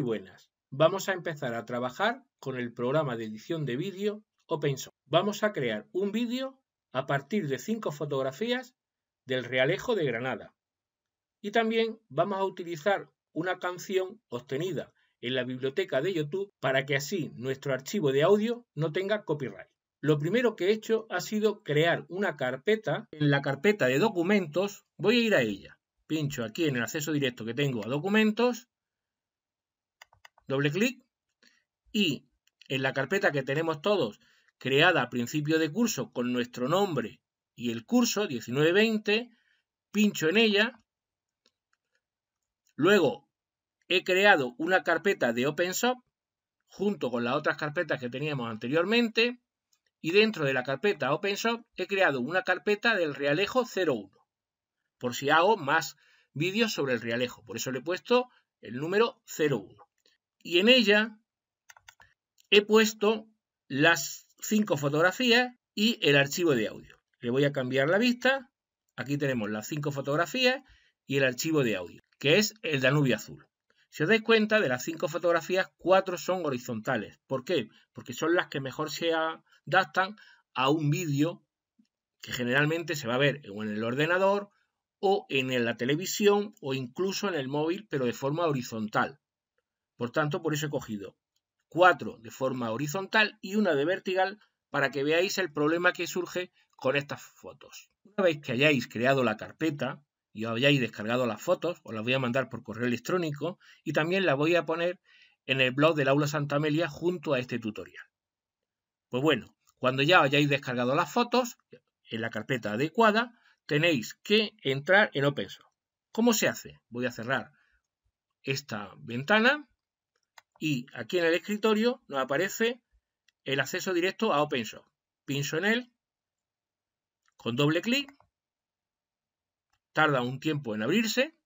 buenas, vamos a empezar a trabajar con el programa de edición de vídeo Openshot. Vamos a crear un vídeo a partir de cinco fotografías del Realejo de Granada. Y también vamos a utilizar una canción obtenida en la biblioteca de YouTube para que así nuestro archivo de audio no tenga copyright. Lo primero que he hecho ha sido crear una carpeta. En la carpeta de documentos voy a ir a ella. Pincho aquí en el acceso directo que tengo a documentos doble clic y en la carpeta que tenemos todos creada a principio de curso con nuestro nombre y el curso 1920, pincho en ella, luego he creado una carpeta de OpenShop junto con las otras carpetas que teníamos anteriormente y dentro de la carpeta OpenShop he creado una carpeta del Realejo 01 por si hago más vídeos sobre el Realejo, por eso le he puesto el número 01 y en ella he puesto las cinco fotografías y el archivo de audio. Le voy a cambiar la vista. Aquí tenemos las cinco fotografías y el archivo de audio, que es el Danubio Azul. Si os dais cuenta, de las cinco fotografías, cuatro son horizontales. ¿Por qué? Porque son las que mejor se adaptan a un vídeo que generalmente se va a ver en el ordenador o en la televisión o incluso en el móvil, pero de forma horizontal. Por tanto, por eso he cogido cuatro de forma horizontal y una de vertical para que veáis el problema que surge con estas fotos. Una vez que hayáis creado la carpeta y os hayáis descargado las fotos, os las voy a mandar por correo electrónico y también las voy a poner en el blog del Aula Santa Amelia junto a este tutorial. Pues bueno, cuando ya hayáis descargado las fotos en la carpeta adecuada, tenéis que entrar en OpenSource. ¿Cómo se hace? Voy a cerrar esta ventana y aquí en el escritorio nos aparece el acceso directo a OpenShop. Pincho en él, con doble clic, tarda un tiempo en abrirse.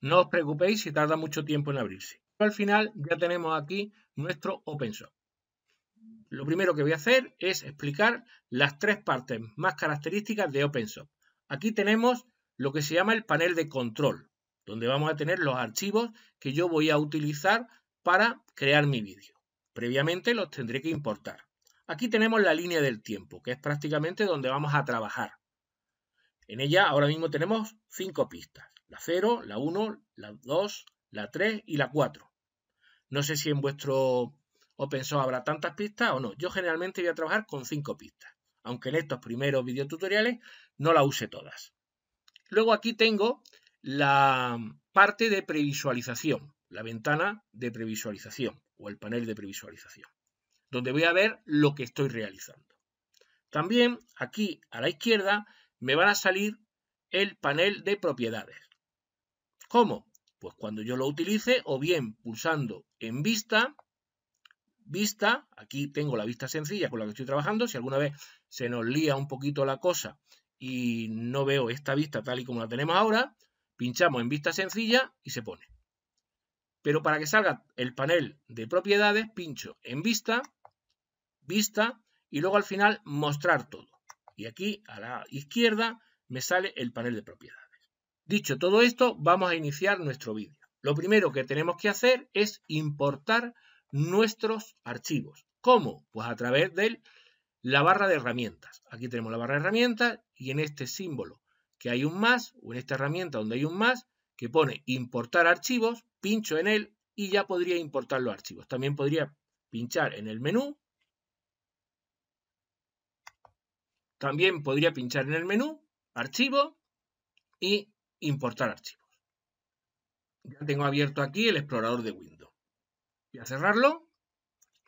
No os preocupéis si tarda mucho tiempo en abrirse. Al final ya tenemos aquí nuestro OpenShop. Lo primero que voy a hacer es explicar las tres partes más características de OpenShop. Aquí tenemos lo que se llama el panel de control donde vamos a tener los archivos que yo voy a utilizar para crear mi vídeo. Previamente los tendré que importar. Aquí tenemos la línea del tiempo, que es prácticamente donde vamos a trabajar. En ella ahora mismo tenemos cinco pistas, la 0, la 1, la 2, la 3 y la 4. No sé si en vuestro OpenSource habrá tantas pistas o no. Yo generalmente voy a trabajar con cinco pistas, aunque en estos primeros videotutoriales no las use todas. Luego aquí tengo la parte de previsualización, la ventana de previsualización o el panel de previsualización, donde voy a ver lo que estoy realizando. También aquí a la izquierda me van a salir el panel de propiedades. ¿Cómo? Pues cuando yo lo utilice o bien pulsando en vista, vista, aquí tengo la vista sencilla con la que estoy trabajando, si alguna vez se nos lía un poquito la cosa y no veo esta vista tal y como la tenemos ahora, Pinchamos en vista sencilla y se pone. Pero para que salga el panel de propiedades, pincho en vista, vista y luego al final mostrar todo. Y aquí a la izquierda me sale el panel de propiedades. Dicho todo esto, vamos a iniciar nuestro vídeo. Lo primero que tenemos que hacer es importar nuestros archivos. ¿Cómo? Pues a través de la barra de herramientas. Aquí tenemos la barra de herramientas y en este símbolo que hay un más, o en esta herramienta donde hay un más, que pone importar archivos, pincho en él y ya podría importar los archivos. También podría pinchar en el menú. También podría pinchar en el menú, archivo y importar archivos. Ya tengo abierto aquí el explorador de Windows. Voy a cerrarlo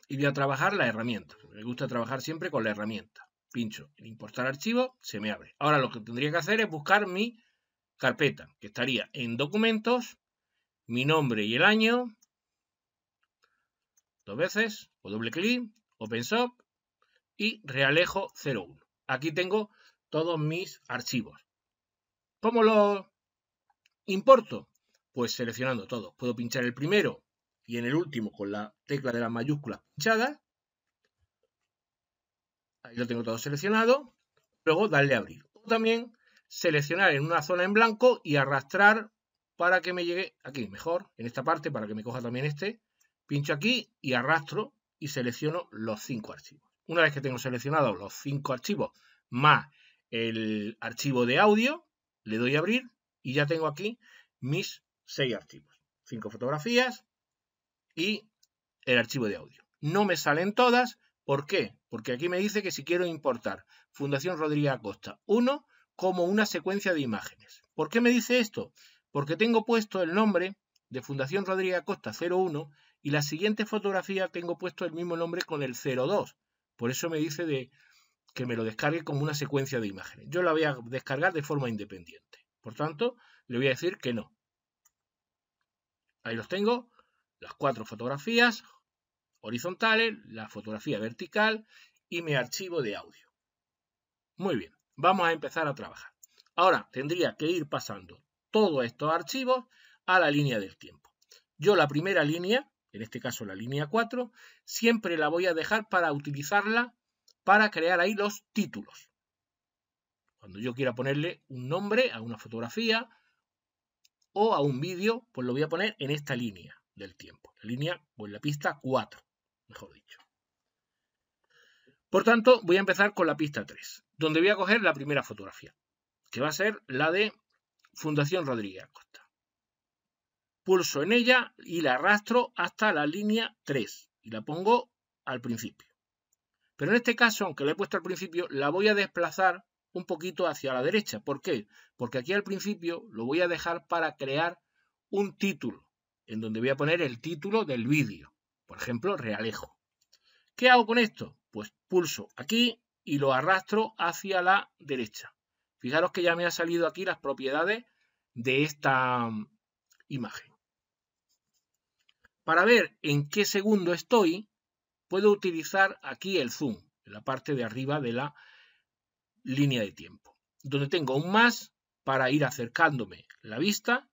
y voy a trabajar la herramienta. Me gusta trabajar siempre con la herramienta pincho en importar archivo, se me abre. Ahora lo que tendría que hacer es buscar mi carpeta, que estaría en documentos, mi nombre y el año, dos veces, o doble clic, OpenShop y Realejo 01. Aquí tengo todos mis archivos. ¿Cómo los importo? Pues seleccionando todos. Puedo pinchar el primero y en el último con la tecla de las mayúsculas pinchada ahí lo tengo todo seleccionado, luego darle a abrir. O también seleccionar en una zona en blanco y arrastrar para que me llegue aquí, mejor, en esta parte, para que me coja también este. Pincho aquí y arrastro y selecciono los cinco archivos. Una vez que tengo seleccionados los cinco archivos más el archivo de audio, le doy a abrir y ya tengo aquí mis seis archivos. Cinco fotografías y el archivo de audio. No me salen todas, ¿Por qué? Porque aquí me dice que si quiero importar Fundación Rodríguez Acosta 1 como una secuencia de imágenes. ¿Por qué me dice esto? Porque tengo puesto el nombre de Fundación Rodríguez Acosta 01 y la siguiente fotografía tengo puesto el mismo nombre con el 02. Por eso me dice de que me lo descargue como una secuencia de imágenes. Yo la voy a descargar de forma independiente. Por tanto, le voy a decir que no. Ahí los tengo, las cuatro fotografías, horizontales, la fotografía vertical y mi archivo de audio. Muy bien, vamos a empezar a trabajar. Ahora tendría que ir pasando todos estos archivos a la línea del tiempo. Yo la primera línea, en este caso la línea 4, siempre la voy a dejar para utilizarla para crear ahí los títulos. Cuando yo quiera ponerle un nombre a una fotografía o a un vídeo, pues lo voy a poner en esta línea del tiempo, la línea o en la pista 4 mejor dicho. Por tanto, voy a empezar con la pista 3, donde voy a coger la primera fotografía, que va a ser la de Fundación Rodríguez Acosta. Pulso en ella y la arrastro hasta la línea 3 y la pongo al principio. Pero en este caso, aunque la he puesto al principio, la voy a desplazar un poquito hacia la derecha. ¿Por qué? Porque aquí al principio lo voy a dejar para crear un título, en donde voy a poner el título del vídeo. Por ejemplo, realejo. ¿Qué hago con esto? Pues pulso aquí y lo arrastro hacia la derecha. Fijaros que ya me han salido aquí las propiedades de esta mm, imagen. Para ver en qué segundo estoy, puedo utilizar aquí el zoom, en la parte de arriba de la línea de tiempo, donde tengo un más para ir acercándome la vista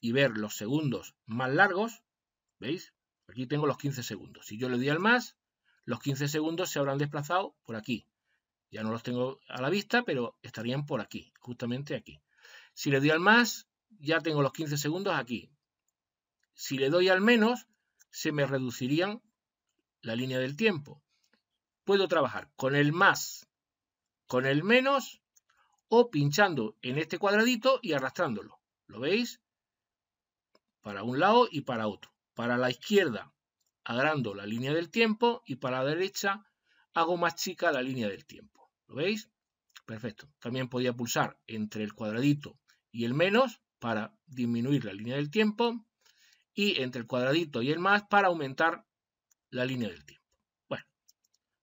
y ver los segundos más largos, ¿veis? Aquí tengo los 15 segundos. Si yo le doy al más, los 15 segundos se habrán desplazado por aquí. Ya no los tengo a la vista, pero estarían por aquí, justamente aquí. Si le doy al más, ya tengo los 15 segundos aquí. Si le doy al menos, se me reducirían la línea del tiempo. Puedo trabajar con el más, con el menos o pinchando en este cuadradito y arrastrándolo. ¿Lo veis? Para un lado y para otro. Para la izquierda agrando la línea del tiempo y para la derecha hago más chica la línea del tiempo. ¿Lo veis? Perfecto. También podía pulsar entre el cuadradito y el menos para disminuir la línea del tiempo y entre el cuadradito y el más para aumentar la línea del tiempo. Bueno,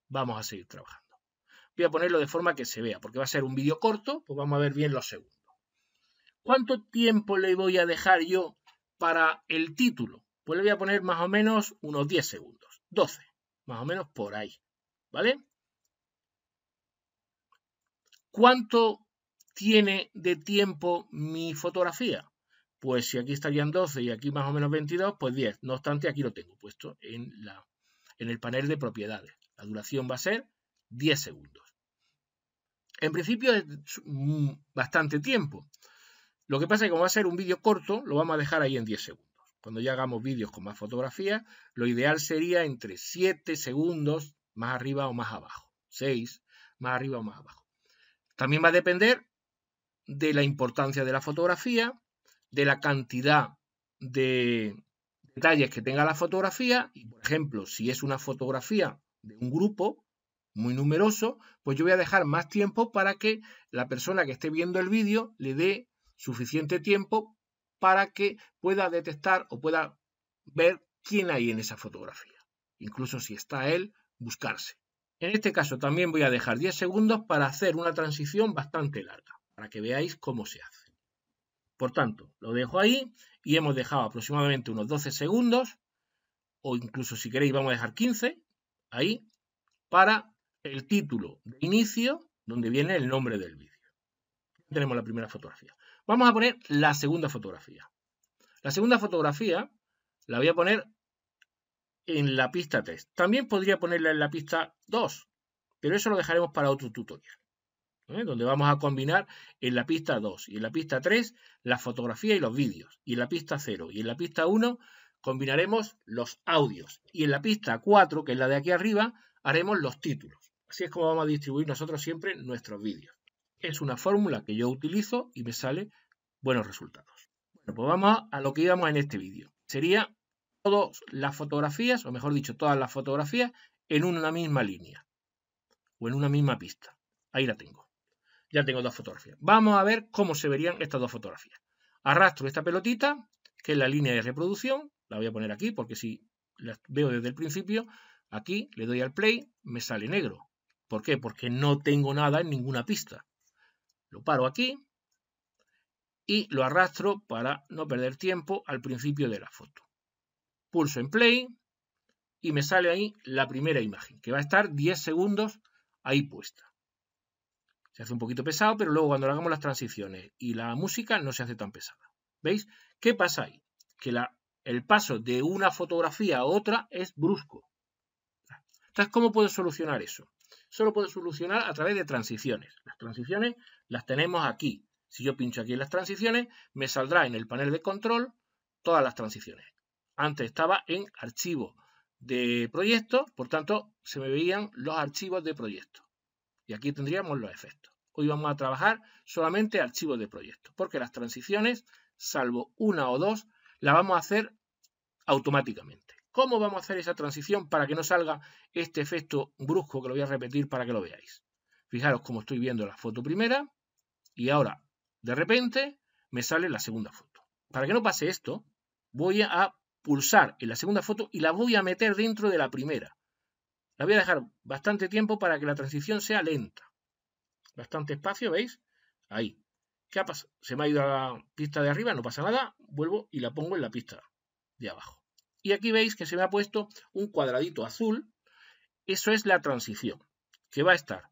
vamos a seguir trabajando. Voy a ponerlo de forma que se vea, porque va a ser un vídeo corto, pues vamos a ver bien los segundos. ¿Cuánto tiempo le voy a dejar yo para el título? Pues le voy a poner más o menos unos 10 segundos, 12, más o menos por ahí, ¿vale? ¿Cuánto tiene de tiempo mi fotografía? Pues si aquí estarían 12 y aquí más o menos 22, pues 10. No obstante, aquí lo tengo puesto en, la, en el panel de propiedades. La duración va a ser 10 segundos. En principio es mm, bastante tiempo. Lo que pasa es que como va a ser un vídeo corto, lo vamos a dejar ahí en 10 segundos. Cuando ya hagamos vídeos con más fotografías, lo ideal sería entre 7 segundos más arriba o más abajo. 6 más arriba o más abajo. También va a depender de la importancia de la fotografía, de la cantidad de detalles que tenga la fotografía. Y, por ejemplo, si es una fotografía de un grupo muy numeroso, pues yo voy a dejar más tiempo para que la persona que esté viendo el vídeo le dé suficiente tiempo para que pueda detectar o pueda ver quién hay en esa fotografía. Incluso si está él, buscarse. En este caso también voy a dejar 10 segundos para hacer una transición bastante larga, para que veáis cómo se hace. Por tanto, lo dejo ahí y hemos dejado aproximadamente unos 12 segundos, o incluso si queréis vamos a dejar 15, ahí, para el título de inicio, donde viene el nombre del vídeo. Tenemos la primera fotografía. Vamos a poner la segunda fotografía. La segunda fotografía la voy a poner en la pista 3. También podría ponerla en la pista 2, pero eso lo dejaremos para otro tutorial, ¿eh? donde vamos a combinar en la pista 2 y en la pista 3 la fotografía y los vídeos, y en la pista 0 y en la pista 1 combinaremos los audios, y en la pista 4, que es la de aquí arriba, haremos los títulos. Así es como vamos a distribuir nosotros siempre nuestros vídeos. Es una fórmula que yo utilizo y me sale buenos resultados. Bueno, pues vamos a lo que íbamos en este vídeo. Sería todas las fotografías, o mejor dicho, todas las fotografías en una misma línea o en una misma pista. Ahí la tengo. Ya tengo dos fotografías. Vamos a ver cómo se verían estas dos fotografías. Arrastro esta pelotita, que es la línea de reproducción. La voy a poner aquí porque si la veo desde el principio, aquí le doy al play, me sale negro. ¿Por qué? Porque no tengo nada en ninguna pista. Lo paro aquí y lo arrastro para no perder tiempo al principio de la foto. Pulso en play y me sale ahí la primera imagen, que va a estar 10 segundos ahí puesta. Se hace un poquito pesado, pero luego cuando hagamos las transiciones y la música no se hace tan pesada. ¿Veis? ¿Qué pasa ahí? Que el paso de una fotografía a otra es brusco. Entonces, ¿cómo puedo solucionar eso? solo puede solucionar a través de transiciones. Las transiciones las tenemos aquí. Si yo pincho aquí en las transiciones, me saldrá en el panel de control todas las transiciones. Antes estaba en archivo de proyecto, por tanto, se me veían los archivos de proyecto. Y aquí tendríamos los efectos. Hoy vamos a trabajar solamente archivos de proyecto, porque las transiciones, salvo una o dos, las vamos a hacer automáticamente. ¿Cómo vamos a hacer esa transición para que no salga este efecto brusco que lo voy a repetir para que lo veáis? Fijaros cómo estoy viendo la foto primera y ahora de repente me sale la segunda foto. Para que no pase esto, voy a pulsar en la segunda foto y la voy a meter dentro de la primera. La voy a dejar bastante tiempo para que la transición sea lenta. Bastante espacio, ¿veis? Ahí. ¿Qué ha pasado? Se me ha ido a la pista de arriba, no pasa nada. Vuelvo y la pongo en la pista de abajo. Y aquí veis que se me ha puesto un cuadradito azul. Eso es la transición, que va a estar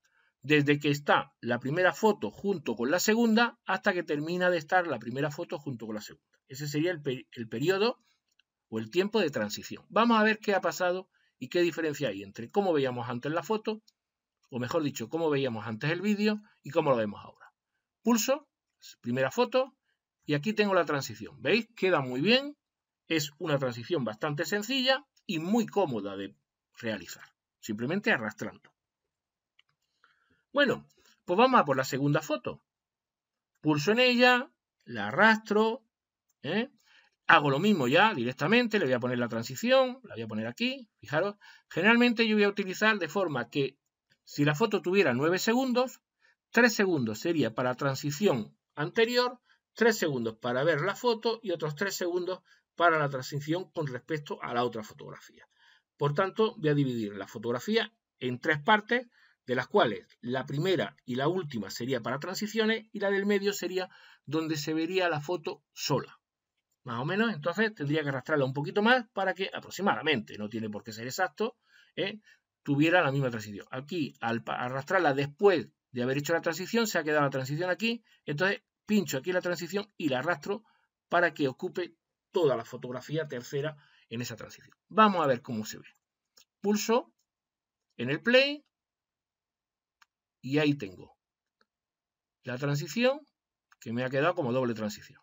desde que está la primera foto junto con la segunda hasta que termina de estar la primera foto junto con la segunda. Ese sería el, periodo o el tiempo de transición. Vamos a ver qué ha pasado y qué diferencia hay entre cómo veíamos antes la foto, o mejor dicho, cómo veíamos antes el vídeo y cómo lo vemos ahora. Pulso, primera foto, y aquí tengo la transición. ¿Veis? Queda muy bien, es una transición bastante sencilla y muy cómoda de realizar, simplemente arrastrando. Bueno, pues vamos a por la segunda foto. Pulso en ella, la arrastro, ¿eh? hago lo mismo ya directamente, le voy a poner la transición, la voy a poner aquí, fijaros. Generalmente yo voy a utilizar de forma que si la foto tuviera 9 segundos, 3 segundos sería para transición anterior, 3 segundos para ver la foto y otros 3 segundos para la transición con respecto a la otra fotografía. Por tanto, voy a dividir la fotografía en tres partes, de las cuales la primera y la última sería para transiciones y la del medio sería donde se vería la foto sola. Más o menos, entonces tendría que arrastrarla un poquito más para que aproximadamente, no tiene por qué ser exacto, ¿eh? tuviera la misma transición. Aquí, al arrastrarla después de haber hecho la transición, se ha quedado la transición aquí, entonces pincho aquí la transición y la arrastro para que ocupe toda la fotografía tercera en esa transición. Vamos a ver cómo se ve. Pulso en el play y ahí tengo la transición que me ha quedado como doble transición.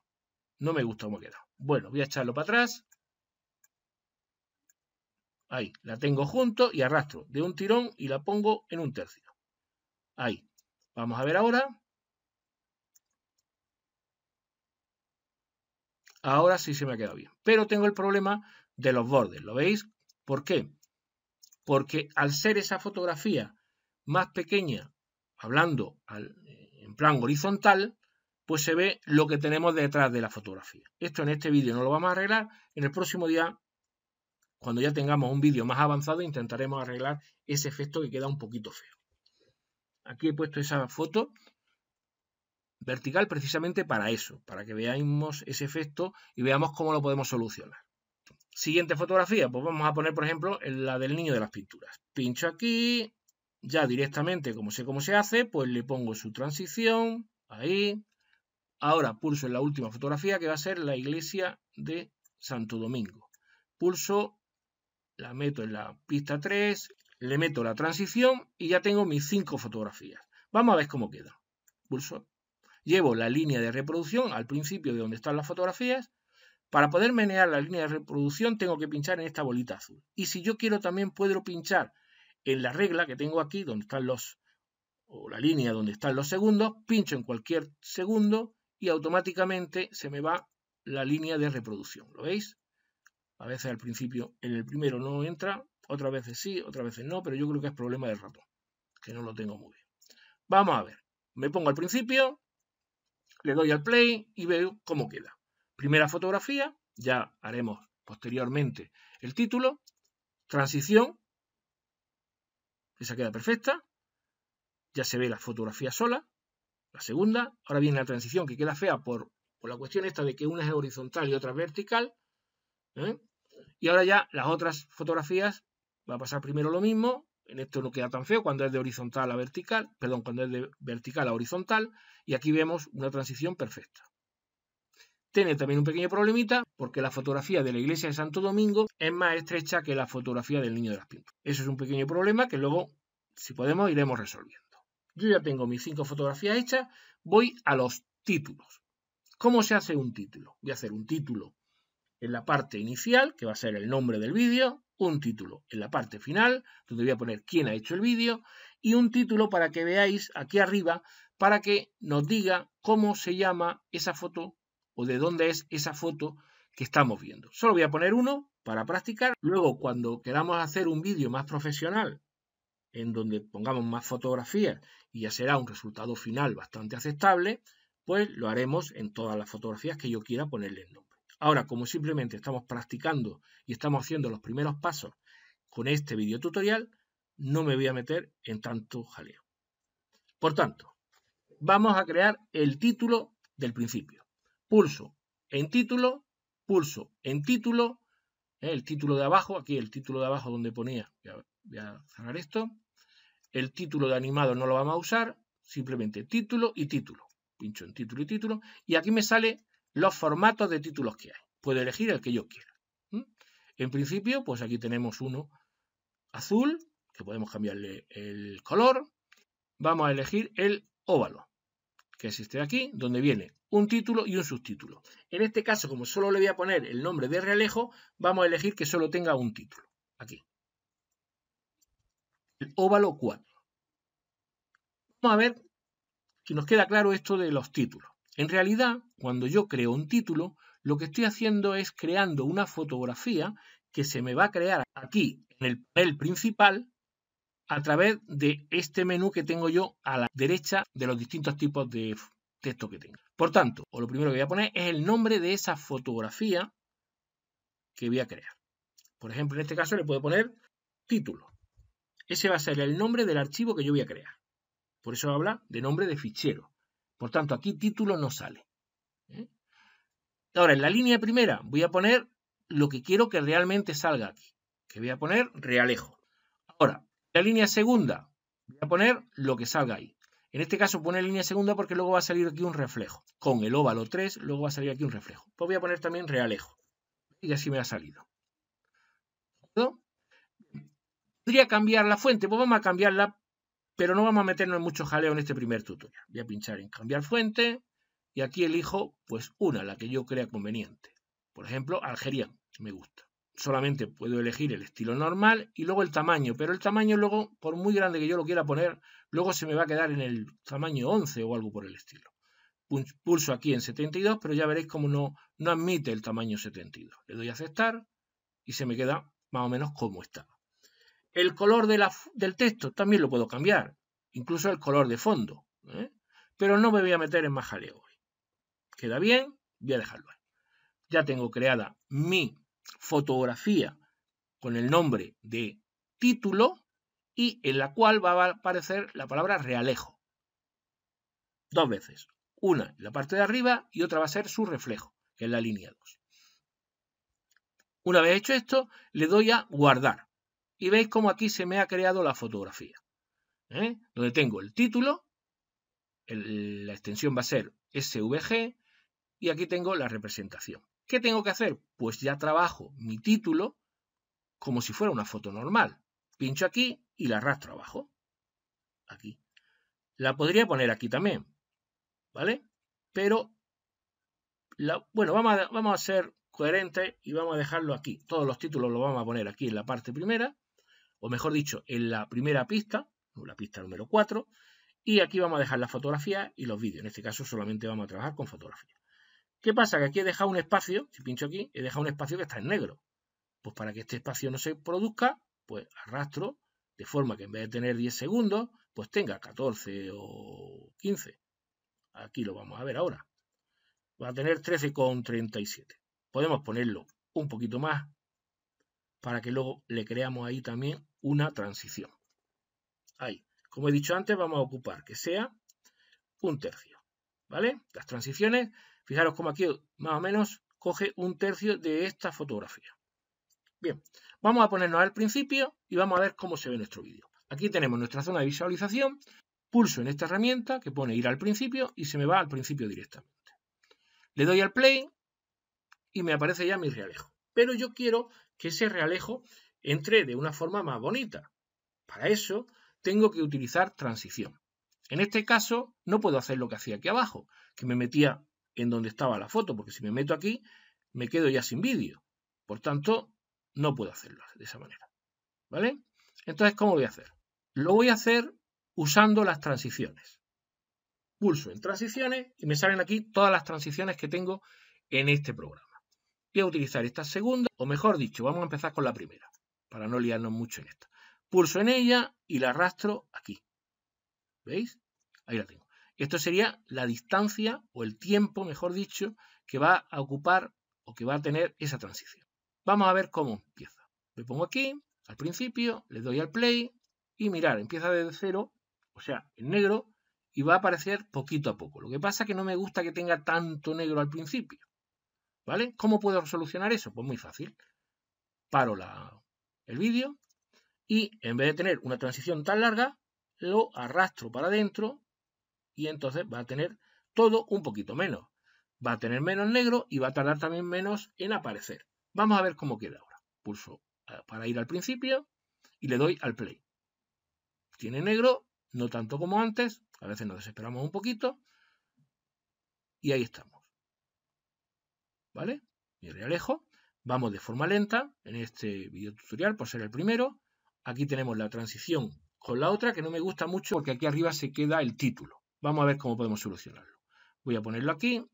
No me gusta cómo ha Bueno, voy a echarlo para atrás. Ahí, la tengo junto y arrastro de un tirón y la pongo en un tercio. Ahí. Vamos a ver ahora. Ahora sí se me ha quedado bien. Pero tengo el problema de los bordes, ¿lo veis? ¿Por qué? Porque al ser esa fotografía más pequeña, hablando eh, en plan horizontal, pues se ve lo que tenemos detrás de la fotografía. Esto en este vídeo no lo vamos a arreglar. En el próximo día, cuando ya tengamos un vídeo más avanzado, intentaremos arreglar ese efecto que queda un poquito feo. Aquí he puesto esa foto vertical precisamente para eso, para que veamos ese efecto y veamos cómo lo podemos solucionar. Siguiente fotografía, pues vamos a poner, por ejemplo, la del niño de las pinturas. Pincho aquí, ya directamente, como sé cómo se hace, pues le pongo su transición, ahí. Ahora pulso en la última fotografía, que va a ser la iglesia de Santo Domingo. Pulso, la meto en la pista 3, le meto la transición y ya tengo mis cinco fotografías. Vamos a ver cómo queda. Pulso Llevo la línea de reproducción al principio de donde están las fotografías. Para poder menear la línea de reproducción tengo que pinchar en esta bolita azul. Y si yo quiero también puedo pinchar en la regla que tengo aquí, donde están los, o la línea donde están los segundos, pincho en cualquier segundo y automáticamente se me va la línea de reproducción. ¿Lo veis? A veces al principio en el primero no entra, otras veces sí, otras veces no, pero yo creo que es problema del ratón, que no lo tengo muy bien. Vamos a ver. Me pongo al principio, le doy al play y veo cómo queda. Primera fotografía, ya haremos posteriormente el título, transición, esa queda perfecta, ya se ve la fotografía sola, la segunda, ahora viene la transición que queda fea por, la cuestión esta de que una es horizontal y otra es vertical, ¿eh? y ahora ya las otras fotografías va a pasar primero lo mismo, en esto no queda tan feo cuando es de horizontal a vertical, perdón, cuando es de vertical a horizontal, y aquí vemos una transición perfecta. Tiene también un pequeño problemita porque la fotografía de la iglesia de Santo Domingo es más estrecha que la fotografía del Niño de las Pintas. Eso es un pequeño problema que luego, si podemos, iremos resolviendo. Yo ya tengo mis cinco fotografías hechas, voy a los títulos. ¿Cómo se hace un título? Voy a hacer un título en la parte inicial, que va a ser el nombre del vídeo, un título en la parte final, donde voy a poner quién ha hecho el vídeo, y un título para que veáis aquí arriba, para que nos diga cómo se llama esa foto o de dónde es esa foto que estamos viendo. Solo voy a poner uno para practicar. Luego, cuando queramos hacer un vídeo más profesional, en donde pongamos más fotografías y ya será un resultado final bastante aceptable, pues lo haremos en todas las fotografías que yo quiera ponerle en nombre. Ahora, como simplemente estamos practicando y estamos haciendo los primeros pasos con este video tutorial, no me voy a meter en tanto jaleo. Por tanto, vamos a crear el título del principio. Pulso en título, pulso en título, ¿eh? el título de abajo, aquí el título de abajo donde ponía, voy a cerrar esto, el título de animado no lo vamos a usar, simplemente título y título. Pincho en título y título, y aquí me sale los formatos de títulos que hay. Puedo elegir el que yo quiera. En principio, pues aquí tenemos uno azul, que podemos cambiarle el color. Vamos a elegir el óvalo, que existe aquí, donde viene un título y un subtítulo. En este caso, como solo le voy a poner el nombre de relejo, vamos a elegir que solo tenga un título. Aquí. El óvalo 4. Vamos a ver si nos queda claro esto de los títulos. En realidad, cuando yo creo un título, lo que estoy haciendo es creando una fotografía que se me va a crear aquí en el panel principal a través de este menú que tengo yo a la derecha de los distintos tipos de texto que tengo. Por tanto, lo primero que voy a poner es el nombre de esa fotografía que voy a crear. Por ejemplo, en este caso le puedo poner título. Ese va a ser el nombre del archivo que yo voy a crear. Por eso habla de nombre de fichero. Por tanto, aquí título no sale. ¿Mm? Ahora, en la línea primera voy a poner lo que quiero que realmente salga aquí, que voy a poner realejo. Ahora, en la línea segunda voy a poner lo que salga ahí. En este caso pone línea segunda porque luego va a salir aquí un reflejo. Con el óvalo 3 luego va a salir aquí un reflejo. Pues voy a poner también realejo. Y así me ha salido. ¿Podría cambiar la fuente? Pues vamos a cambiarla pero no vamos a meternos en mucho jaleo en este primer tutorial. Voy a pinchar en cambiar fuente y aquí elijo pues una, la que yo crea conveniente. Por ejemplo, Algeria, me gusta. Solamente puedo elegir el estilo normal y luego el tamaño, pero el tamaño luego, por muy grande que yo lo quiera poner, luego se me va a quedar en el tamaño 11 o algo por el estilo. Pulso aquí en 72, pero ya veréis como no, no admite el tamaño 72. Le doy a aceptar y se me queda más o menos como estaba. El color del texto también lo puedo cambiar, incluso el color de fondo. ¿eh? Pero no me voy a meter en más jaleo hoy. ¿Queda bien? Voy a dejarlo ahí. Ya tengo creada mi fotografía con el nombre de título y en la cual va a aparecer la palabra realejo. Dos veces. Una en la parte de arriba y otra va a ser su reflejo, que es la línea 2. Una vez hecho esto, le doy a guardar y veis cómo aquí se me ha creado la fotografía, ¿eh? donde tengo el título, la extensión va a ser SVG, y aquí tengo la representación. ¿Qué tengo que hacer? Pues ya trabajo mi título como si fuera una foto normal. Pincho aquí y la arrastro abajo. Aquí. La podría poner aquí también, ¿vale? Pero, la, bueno, vamos vamos a ser coherentes y vamos a dejarlo aquí. Todos los títulos los vamos a poner aquí en la parte primera o mejor dicho, en la primera pista, la pista número 4, y aquí vamos a dejar la fotografía y los vídeos. En este caso solamente vamos a trabajar con fotografía. ¿Qué pasa? Que aquí he dejado un espacio, si pincho aquí, he dejado un espacio que está en negro. Pues para que este espacio no se produzca, pues arrastro de forma que en vez de tener 10 segundos, pues tenga 14 o 15. Aquí lo vamos a ver ahora. Va a tener 13,37. Podemos ponerlo un poquito más para que luego le creamos ahí también una transición. Ahí. Como he dicho antes, vamos a ocupar que sea un tercio. ¿Vale? Las transiciones, fijaros como aquí más o menos coge un tercio de esta fotografía. Bien, vamos a ponernos al principio y vamos a ver cómo se ve nuestro vídeo. Aquí tenemos nuestra zona de visualización, pulso en esta herramienta que pone ir al principio y se me va al principio directamente. Le doy al play y me aparece ya mi realejo pero yo quiero que ese realejo entre de una forma más bonita. Para eso tengo que utilizar transición. En este caso no puedo hacer lo que hacía aquí abajo, que me metía en donde estaba la foto, porque si me meto aquí me quedo ya sin vídeo. Por tanto, no puedo hacerlo de esa manera. ¿Vale? Entonces, ¿cómo voy a hacer? Lo voy a hacer usando las transiciones. Pulso en transiciones y me salen aquí todas las transiciones que tengo en este programa voy a utilizar esta segunda, o mejor dicho, vamos a empezar con la primera, para no liarnos mucho en esta. Pulso en ella y la arrastro aquí. ¿Veis? Ahí la tengo. Esto sería la distancia, o el tiempo, mejor dicho, que va a ocupar o que va a tener esa transición. Vamos a ver cómo empieza. Me pongo aquí, al principio, le doy al play y mirar, empieza desde cero, o sea, en negro, y va a aparecer poquito a poco. Lo que pasa es que no me gusta que tenga tanto negro al principio. ¿Vale? ¿Cómo puedo solucionar eso? Pues muy fácil. Paro el vídeo y en vez de tener una transición tan larga, lo arrastro para adentro y entonces va a tener todo un poquito menos. Va a tener menos negro y va a tardar también menos en aparecer. Vamos a ver cómo queda ahora. Pulso eh, para ir al principio y le doy al play. Tiene negro, no tanto como antes, a veces nos desesperamos un poquito y ahí estamos. ¿vale? Me realejo. Vamos de forma lenta en este video tutorial por ser el primero. Aquí tenemos la transición con la otra que no me gusta mucho porque aquí arriba se queda el título. Vamos a ver cómo podemos solucionarlo. Voy a ponerlo aquí.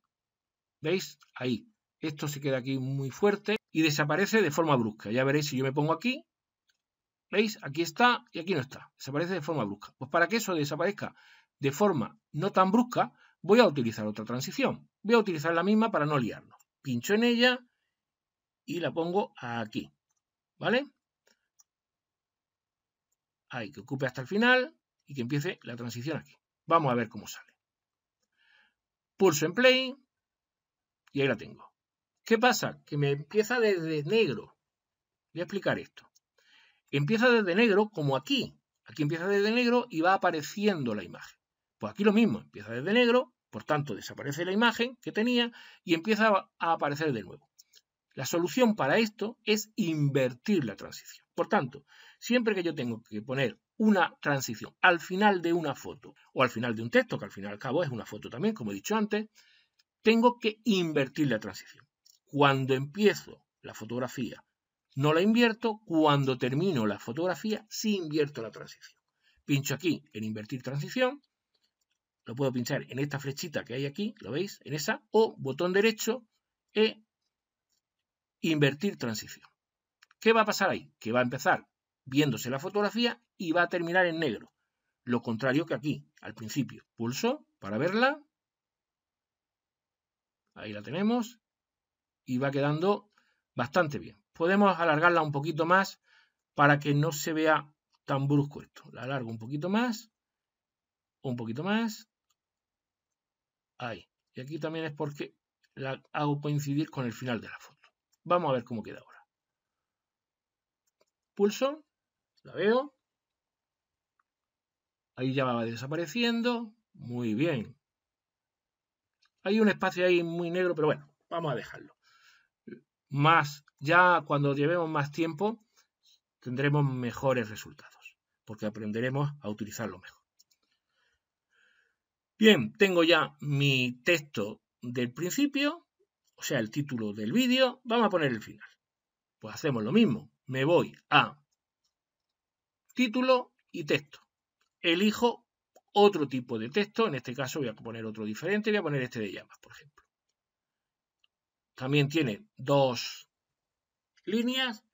¿Veis? Ahí. Esto se queda aquí muy fuerte y desaparece de forma brusca. Ya veréis si yo me pongo aquí. ¿Veis? Aquí está y aquí no está. Desaparece de forma brusca. Pues para que eso desaparezca de forma no tan brusca, voy a utilizar otra transición. Voy a utilizar la misma para no liarnos pincho en ella y la pongo aquí, ¿vale? Ahí, que ocupe hasta el final y que empiece la transición aquí. Vamos a ver cómo sale. Pulso en play y ahí la tengo. ¿Qué pasa? Que me empieza desde negro. Voy a explicar esto. Empieza desde negro como aquí. Aquí empieza desde negro y va apareciendo la imagen. Pues aquí lo mismo, empieza desde negro por tanto, desaparece la imagen que tenía y empieza a aparecer de nuevo. La solución para esto es invertir la transición. Por tanto, siempre que yo tengo que poner una transición al final de una foto o al final de un texto, que al fin y al cabo es una foto también, como he dicho antes, tengo que invertir la transición. Cuando empiezo la fotografía, no la invierto. Cuando termino la fotografía, sí invierto la transición. Pincho aquí en invertir transición lo puedo pinchar en esta flechita que hay aquí, ¿lo veis? En esa, o botón derecho e invertir transición. ¿Qué va a pasar ahí? Que va a empezar viéndose la fotografía y va a terminar en negro. Lo contrario que aquí, al principio. Pulso para verla. Ahí la tenemos. Y va quedando bastante bien. Podemos alargarla un poquito más para que no se vea tan brusco esto. La alargo un poquito más. Un poquito más. Ahí. Y aquí también es porque la hago coincidir con el final de la foto. Vamos a ver cómo queda ahora. Pulso, la veo. Ahí ya va desapareciendo. Muy bien. Hay un espacio ahí muy negro, pero bueno, vamos a dejarlo. Más, ya cuando llevemos más tiempo, tendremos mejores resultados, porque aprenderemos a utilizarlo mejor. Bien, tengo ya mi texto del principio, o sea, el título del vídeo. Vamos a poner el final. Pues hacemos lo mismo. Me voy a título y texto. Elijo otro tipo de texto. En este caso voy a poner otro diferente. Voy a poner este de llamas, por ejemplo. También tiene dos líneas.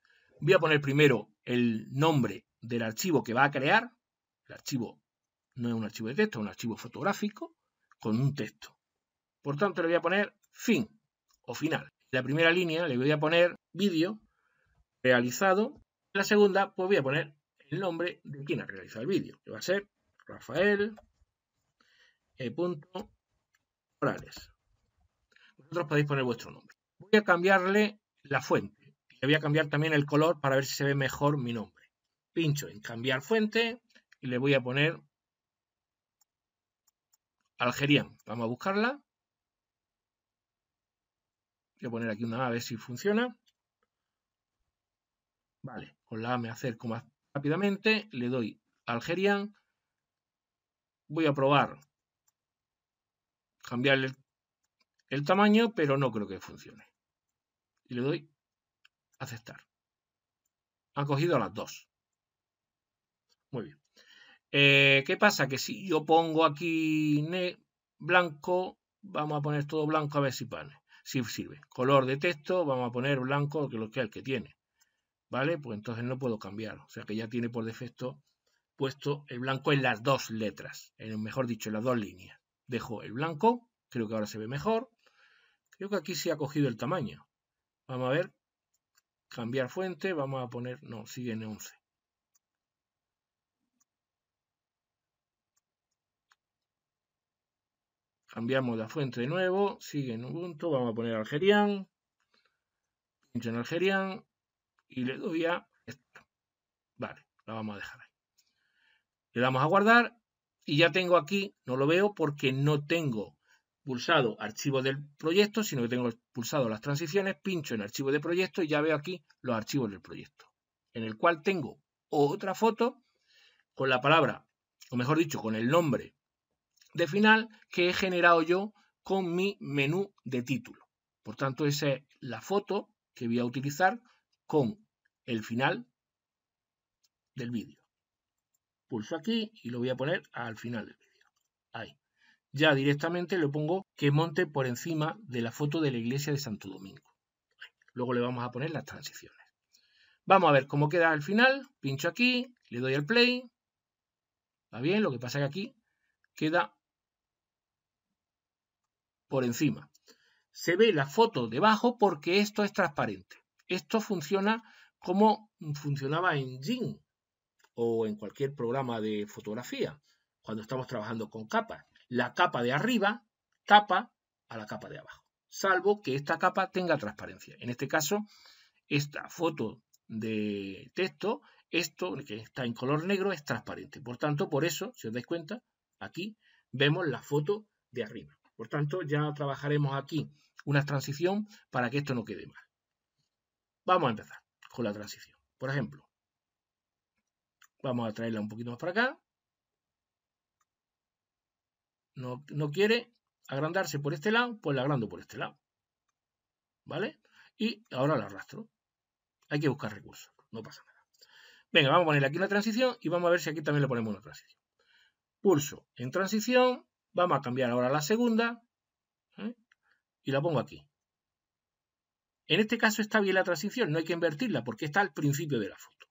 Voy a poner primero el nombre del archivo que va a crear, el archivo no es un archivo de texto, es un archivo fotográfico con un texto. Por tanto, le voy a poner fin o final. En la primera línea le voy a poner vídeo realizado. En la segunda, pues voy a poner el nombre de quien ha realizado el vídeo, que va a ser Rafael e. Morales. Vosotros podéis poner vuestro nombre. Voy a cambiarle la fuente. Le voy a cambiar también el color para ver si se ve mejor mi nombre. Pincho en cambiar fuente y le voy a poner Algerian, Vamos a buscarla. Voy a poner aquí una A, a ver si funciona. Vale, con la A me acerco más rápidamente. Le doy Algerian. Voy a probar cambiarle el, tamaño, pero no creo que funcione. Y le doy aceptar. Ha cogido a las dos. Muy bien. Eh, ¿Qué pasa? Que si yo pongo aquí blanco, vamos a poner todo blanco a ver si si sirve. Color de texto, vamos a poner blanco, que lo que es el que tiene. ¿Vale? Pues entonces no puedo cambiar. O sea que ya tiene por defecto puesto el blanco en las dos letras, en, mejor dicho, en las dos líneas. Dejo el blanco, creo que ahora se ve mejor. Creo que aquí se ha cogido el tamaño. Vamos a ver, cambiar fuente, vamos a poner, no, sigue en 11. Cambiamos la fuente de nuevo, sigue en Ubuntu, vamos a poner algerian, pincho en algerian y le doy a esto. Vale, la vamos a dejar ahí. Le damos a guardar y ya tengo aquí, no lo veo porque no tengo pulsado archivo del proyecto, sino que tengo pulsado las transiciones, pincho en archivo de proyecto y ya veo aquí los archivos del proyecto, en el cual tengo otra foto con la palabra, o mejor dicho, con el nombre de final que he generado yo con mi menú de título. Por tanto, esa es la foto que voy a utilizar con el final del vídeo. Pulso aquí y lo voy a poner al final del vídeo. Ahí. Ya directamente le pongo que monte por encima de la foto de la iglesia de Santo Domingo. Luego le vamos a poner las transiciones. Vamos a ver cómo queda al final. Pincho aquí, le doy al play. Va bien, lo que pasa es que aquí queda por encima. Se ve la foto debajo porque esto es transparente. Esto funciona como funcionaba en Jin o en cualquier programa de fotografía, cuando estamos trabajando con capas. La capa de arriba tapa a la capa de abajo, salvo que esta capa tenga transparencia. En este caso, esta foto de texto, esto que está en color negro es transparente. Por tanto, por eso, si os dais cuenta, aquí vemos la foto de arriba. Por tanto, ya trabajaremos aquí una transición para que esto no quede mal. Vamos a empezar con la transición. Por ejemplo, vamos a traerla un poquito más para acá. No, quiere agrandarse por este lado, pues la agrando por este lado. ¿Vale? Y ahora la arrastro. Hay que buscar recursos, no pasa nada. Venga, vamos a poner aquí una transición y vamos a ver si aquí también le ponemos una transición. Pulso en transición, Vamos a cambiar ahora la segunda ¿eh? y la pongo aquí. En este caso está bien la transición, no hay que invertirla porque está al principio de la foto.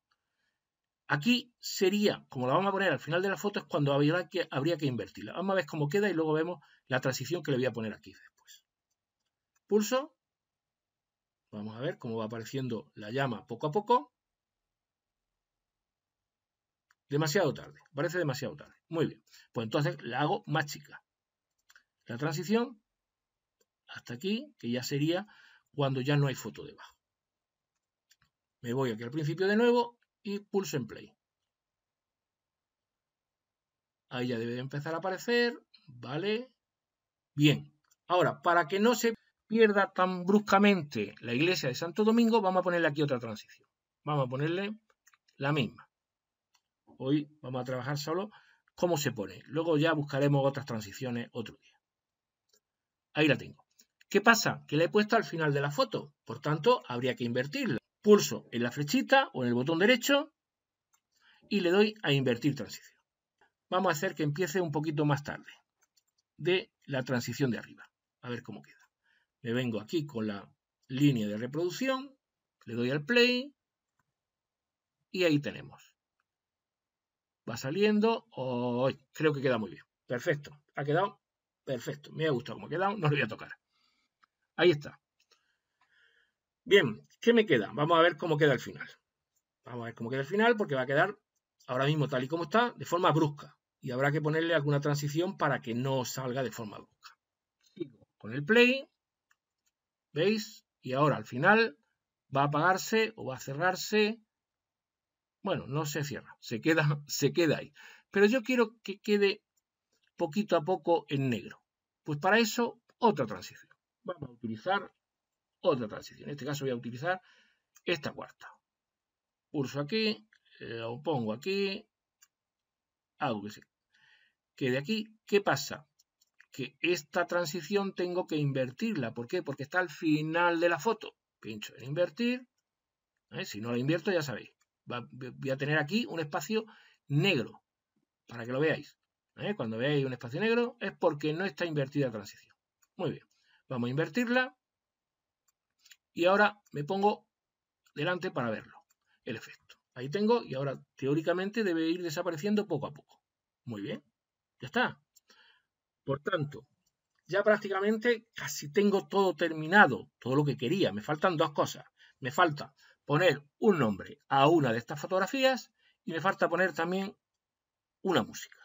Aquí sería, como la vamos a poner al final de la foto, es cuando habría que, habría que invertirla. Vamos a ver cómo queda y luego vemos la transición que le voy a poner aquí después. Pulso. Vamos a ver cómo va apareciendo la llama poco a poco. Demasiado tarde, parece demasiado tarde. Muy bien, pues entonces la hago más chica. La transición hasta aquí, que ya sería cuando ya no hay foto debajo. Me voy aquí al principio de nuevo y pulso en play. Ahí ya debe de empezar a aparecer, ¿vale? Bien, ahora para que no se pierda tan bruscamente la iglesia de Santo Domingo, vamos a ponerle aquí otra transición. Vamos a ponerle la misma. Hoy vamos a trabajar solo cómo se pone. Luego ya buscaremos otras transiciones otro día. Ahí la tengo. ¿Qué pasa? Que la he puesto al final de la foto, por tanto habría que invertirla. Pulso en la flechita o en el botón derecho y le doy a invertir transición. Vamos a hacer que empiece un poquito más tarde de la transición de arriba. A ver cómo queda. Me vengo aquí con la línea de reproducción, le doy al play y ahí tenemos va saliendo. hoy creo que queda muy bien. Perfecto. Ha quedado perfecto. Me ha gustado cómo ha quedado. No lo voy a tocar. Ahí está. Bien, ¿qué me queda? Vamos a ver cómo queda el final. Vamos a ver cómo queda el final porque va a quedar ahora mismo tal y como está, de forma brusca. Y habrá que ponerle alguna transición para que no salga de forma brusca. con el play. ¿Veis? Y ahora al final va a apagarse o va a cerrarse bueno, no se cierra, se queda, se ahí. Pero yo quiero que quede poquito a poco en negro. Pues para eso, otra transición. Vamos a utilizar otra transición. En este caso voy a utilizar esta cuarta. Curso aquí, lo eh, pongo aquí, algo que de quede aquí. ¿Qué pasa? Que esta transición tengo que invertirla. ¿Por qué? Porque está al final de la foto. Pincho en invertir. ¿eh? Si no la invierto, ya sabéis voy a tener aquí un espacio negro, para que lo veáis. ¿eh? Cuando veáis un espacio negro es porque no está invertida la transición. Muy bien, vamos a invertirla. Y ahora me pongo delante para verlo, el efecto. Ahí tengo, y ahora teóricamente debe ir desapareciendo poco a poco. Muy bien, ya está. Por tanto, ya prácticamente casi tengo todo terminado, todo lo que quería. Me faltan dos cosas. Me falta poner un nombre a una de estas fotografías y me falta poner también una música.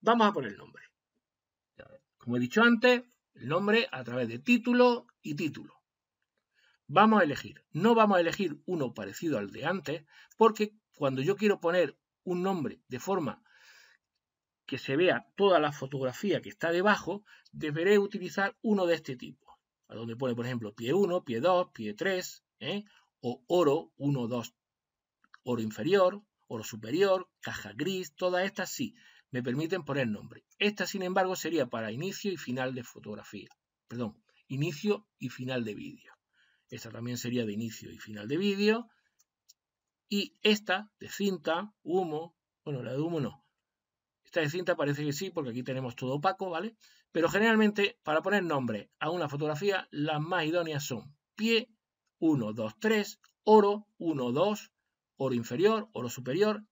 Vamos a poner el nombre. Como he dicho antes, el nombre a través de título y título. Vamos a elegir. No vamos a elegir uno parecido al de antes, porque cuando yo quiero poner un nombre de forma que se vea toda la fotografía que está debajo, deberé utilizar uno de este tipo, a donde pone, por ejemplo, pie 1, pie 2, pie 3, o oro 1, 2, oro inferior, oro superior, caja gris, todas estas sí, me permiten poner nombre. Esta, sin embargo, sería para inicio y final de fotografía, perdón, inicio y final de vídeo. Esta también sería de inicio y final de vídeo. Y esta de cinta, humo, bueno, la de humo no. Esta de cinta parece que sí, porque aquí tenemos todo opaco, ¿vale? Pero generalmente, para poner nombre a una fotografía, las más idóneas son pie 1, 2, 3, oro, 1, 2, oro inferior, oro superior,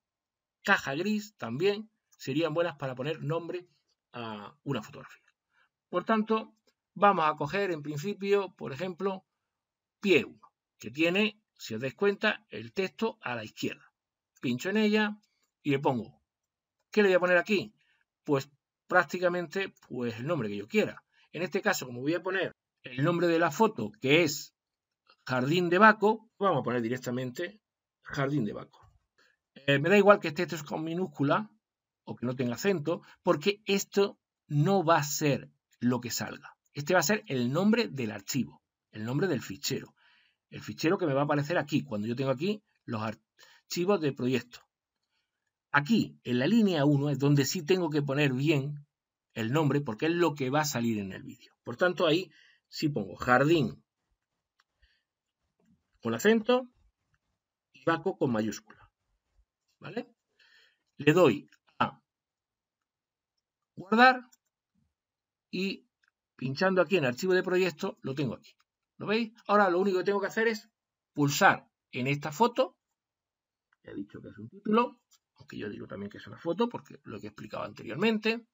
caja gris también serían buenas para poner nombre a una fotografía. Por tanto, vamos a coger en principio, por ejemplo, pie 1, que tiene, si os dais cuenta, el texto a la izquierda. Pincho en ella y le pongo, ¿qué le voy a poner aquí? Pues prácticamente pues, el nombre que yo quiera. En este caso, como voy a poner el nombre de la foto, que es Jardín de Baco, vamos a poner directamente Jardín de Baco. Eh, me da igual que este, este es con minúscula o que no tenga acento, porque esto no va a ser lo que salga. Este va a ser el nombre del archivo, el nombre del fichero. El fichero que me va a aparecer aquí, cuando yo tengo aquí los archivos de proyecto. Aquí, en la línea 1, es donde sí tengo que poner bien el nombre, porque es lo que va a salir en el vídeo. Por tanto, ahí sí pongo jardín con acento y Baco con mayúscula. ¿Vale? Le doy a guardar y pinchando aquí en archivo de proyecto lo tengo aquí. ¿Lo veis? Ahora lo único que tengo que hacer es pulsar en esta foto. Ya he dicho que es un título, aunque yo digo también que es una foto porque lo que he explicado anteriormente.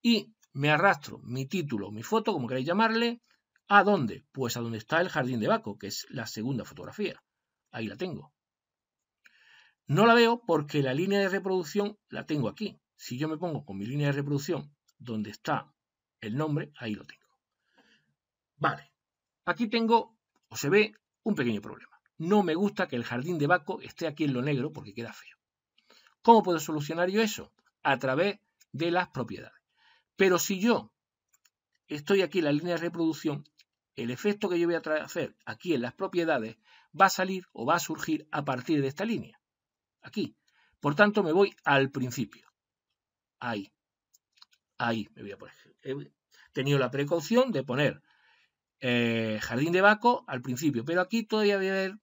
Y me arrastro mi título, mi foto, como queráis llamarle, ¿A dónde? Pues a donde está el jardín de Baco, que es la segunda fotografía. Ahí la tengo. No la veo porque la línea de reproducción la tengo aquí. Si yo me pongo con mi línea de reproducción donde está el nombre, ahí lo tengo. Vale, aquí tengo o se ve un pequeño problema. No me gusta que el jardín de Baco esté aquí en lo negro porque queda feo. ¿Cómo puedo solucionar yo eso? A través de las propiedades. Pero si yo estoy aquí en la línea de reproducción, el efecto que yo voy a hacer aquí en las propiedades va a salir o va a surgir a partir de esta línea. Aquí. Por tanto, me voy al principio. Ahí. Ahí me voy a poner. He tenido la precaución de poner eh, jardín de Baco al principio, pero aquí todavía voy a ver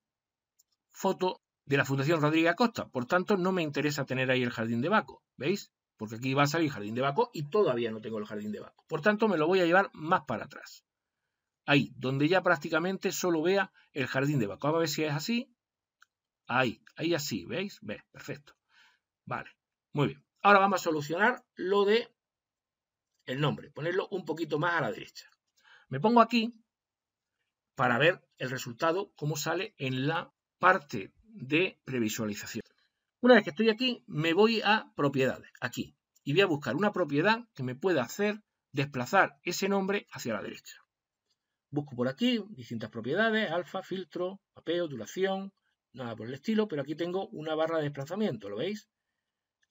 foto de la Fundación Rodríguez Acosta. Por tanto, no me interesa tener ahí el jardín de Baco. ¿Veis? Porque aquí va a salir jardín de Baco y todavía no tengo el jardín de Baco. Por tanto, me lo voy a llevar más para atrás. Ahí, donde ya prácticamente solo vea el jardín de vaca. Vamos a ver si es así. Ahí, ahí así, ¿veis? Ve, Perfecto. Vale, muy bien. Ahora vamos a solucionar lo de el nombre, ponerlo un poquito más a la derecha. Me pongo aquí para ver el resultado, cómo sale en la parte de previsualización. Una vez que estoy aquí, me voy a propiedades, aquí, y voy a buscar una propiedad que me pueda hacer desplazar ese nombre hacia la derecha. Busco por aquí distintas propiedades, alfa, filtro, mapeo, duración, nada por el estilo, pero aquí tengo una barra de desplazamiento, ¿lo veis?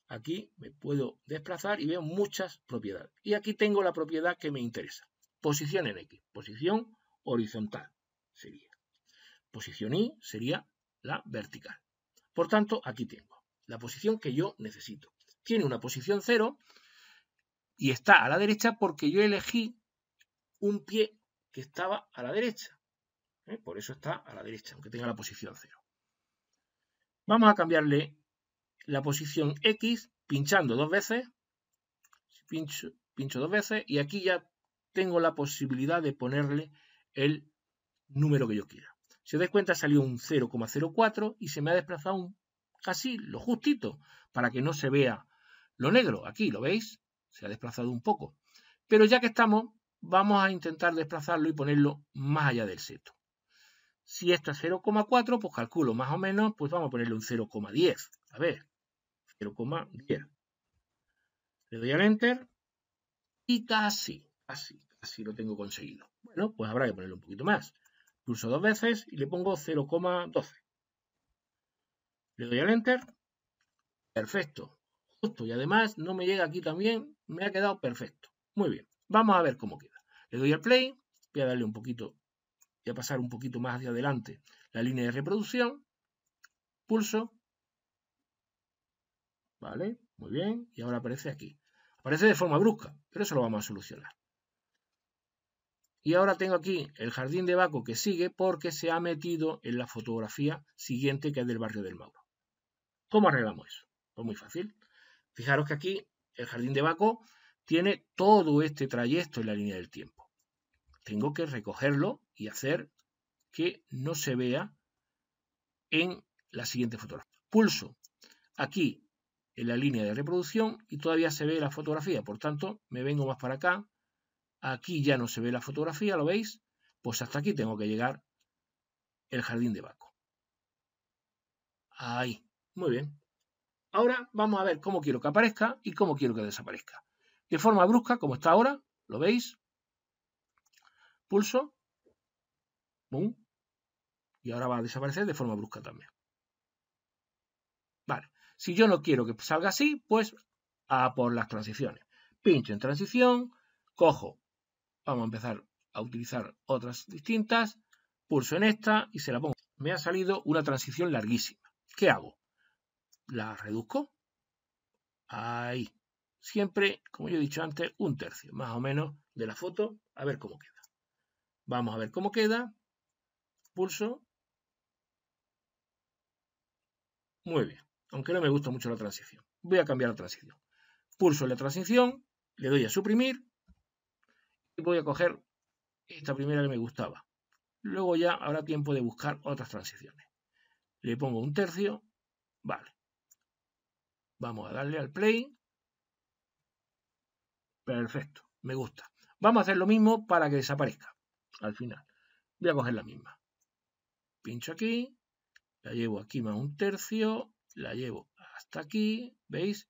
Aquí me puedo desplazar y veo muchas propiedades. Y aquí tengo la propiedad que me interesa. Posición en X, posición horizontal sería. Posición Y sería la vertical. Por tanto, aquí tengo la posición que yo necesito. Tiene una posición 0 y está a la derecha porque yo elegí un pie que estaba a la derecha. ¿eh? Por eso está a la derecha, aunque tenga la posición 0. Vamos a cambiarle la posición X pinchando dos veces. Pincho, pincho dos veces y aquí ya tengo la posibilidad de ponerle el número que yo quiera. Si os dais cuenta salió un 0,04 y se me ha desplazado un, casi lo justito para que no se vea lo negro. Aquí, ¿lo veis? Se ha desplazado un poco. Pero ya que estamos, vamos a intentar desplazarlo y ponerlo más allá del seto. Si esto es 0,4, pues calculo más o menos, pues vamos a ponerle un 0,10. A ver, 0,10. Le doy al Enter y casi, casi, casi lo tengo conseguido. Bueno, pues habrá que ponerle un poquito más. Pulso dos veces y le pongo 0,12. Le doy al Enter. Perfecto. Justo. Y además no me llega aquí también. Me ha quedado perfecto. Muy bien. Vamos a ver cómo queda. Le doy al play, voy a darle un poquito, voy a pasar un poquito más hacia adelante la línea de reproducción, pulso, ¿vale? Muy bien, y ahora aparece aquí. Aparece de forma brusca, pero eso lo vamos a solucionar. Y ahora tengo aquí el jardín de Baco que sigue porque se ha metido en la fotografía siguiente que es del barrio del Mauro. ¿Cómo arreglamos eso? Pues muy fácil. Fijaros que aquí el jardín de Baco tiene todo este trayecto en la línea del tiempo. Tengo que recogerlo y hacer que no se vea en la siguiente fotografía. Pulso aquí en la línea de reproducción y todavía se ve la fotografía, por tanto me vengo más para acá, aquí ya no se ve la fotografía, ¿lo veis? Pues hasta aquí tengo que llegar el jardín de Baco. Ahí, muy bien. Ahora vamos a ver cómo quiero que aparezca y cómo quiero que desaparezca de forma brusca, como está ahora, ¿lo veis? Pulso, boom, y ahora va a desaparecer de forma brusca también. Vale, si yo no quiero que salga así, pues a por las transiciones. Pincho en transición, cojo, vamos a empezar a utilizar otras distintas, pulso en esta y se la pongo. Me ha salido una transición larguísima. ¿Qué hago? La reduzco. Ahí siempre, como yo he dicho antes, un tercio, más o menos, de la foto, a ver cómo queda. Vamos a ver cómo queda. Pulso. Muy bien, aunque no me gusta mucho la transición. Voy a cambiar la transición. Pulso la transición, le doy a suprimir y voy a coger esta primera que me gustaba. Luego ya habrá tiempo de buscar otras transiciones. Le pongo un tercio, vale. Vamos a darle al play. Perfecto, me gusta. Vamos a hacer lo mismo para que desaparezca al final. Voy a coger la misma. Pincho aquí, la llevo aquí más un tercio, la llevo hasta aquí, ¿veis?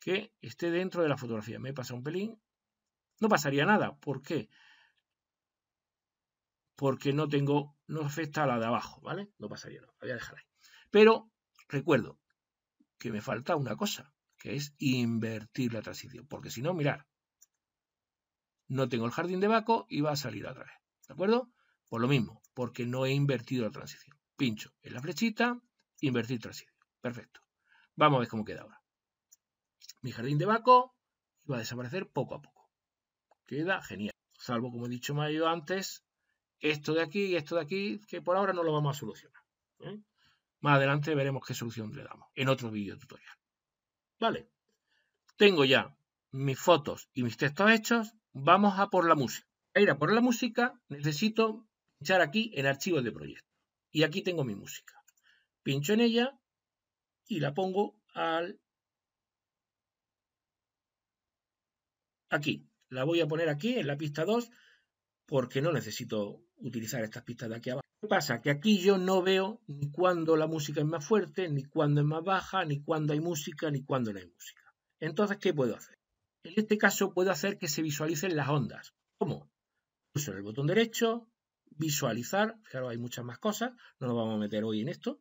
Que esté dentro de la fotografía. Me pasa un pelín. No pasaría nada. ¿Por qué? Porque no tengo, no afecta a la de abajo, ¿vale? No pasaría nada. voy a dejar ahí. Pero recuerdo que me falta una cosa, que es invertir la transición. Porque si no, mirar, no tengo el jardín de Baco y va a salir otra vez. ¿De acuerdo? Por lo mismo, porque no he invertido la transición. Pincho en la flechita, invertir transición. Perfecto. Vamos a ver cómo queda ahora. Mi jardín de Baco va a desaparecer poco a poco. Queda genial. Salvo, como he dicho más antes, esto de aquí y esto de aquí, que por ahora no lo vamos a solucionar. ¿eh? Más adelante veremos qué solución le damos en otro vídeo tutorial. Vale. Tengo ya mis fotos y mis textos hechos vamos a por la música. Para ir a por la música necesito pinchar aquí en archivos de proyecto. Y aquí tengo mi música. Pincho en ella y la pongo al... Aquí. La voy a poner aquí en la pista 2 porque no necesito utilizar estas pistas de aquí abajo. ¿Qué pasa? Que aquí yo no veo ni cuando la música es más fuerte, ni cuándo es más baja, ni cuando hay música, ni cuando no hay música. Entonces, ¿qué puedo hacer? En este caso puedo hacer que se visualicen las ondas. ¿Cómo? Puso en el botón derecho, visualizar, Claro, hay muchas más cosas, no nos vamos a meter hoy en esto,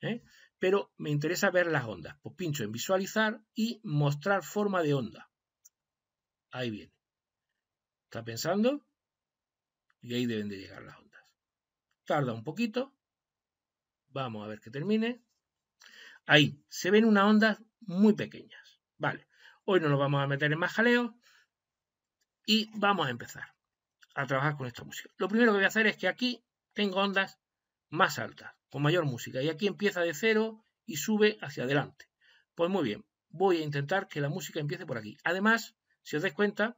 ¿eh? pero me interesa ver las ondas. Pues pincho en visualizar y mostrar forma de onda. Ahí viene. ¿Está pensando? Y ahí deben de llegar las ondas. Tarda un poquito. Vamos a ver que termine. Ahí se ven unas ondas muy pequeñas. Vale. Hoy no nos vamos a meter en más jaleo y vamos a empezar a trabajar con esta música. Lo primero que voy a hacer es que aquí tengo ondas más altas, con mayor música. Y aquí empieza de cero y sube hacia adelante. Pues muy bien, voy a intentar que la música empiece por aquí. Además, si os dais cuenta,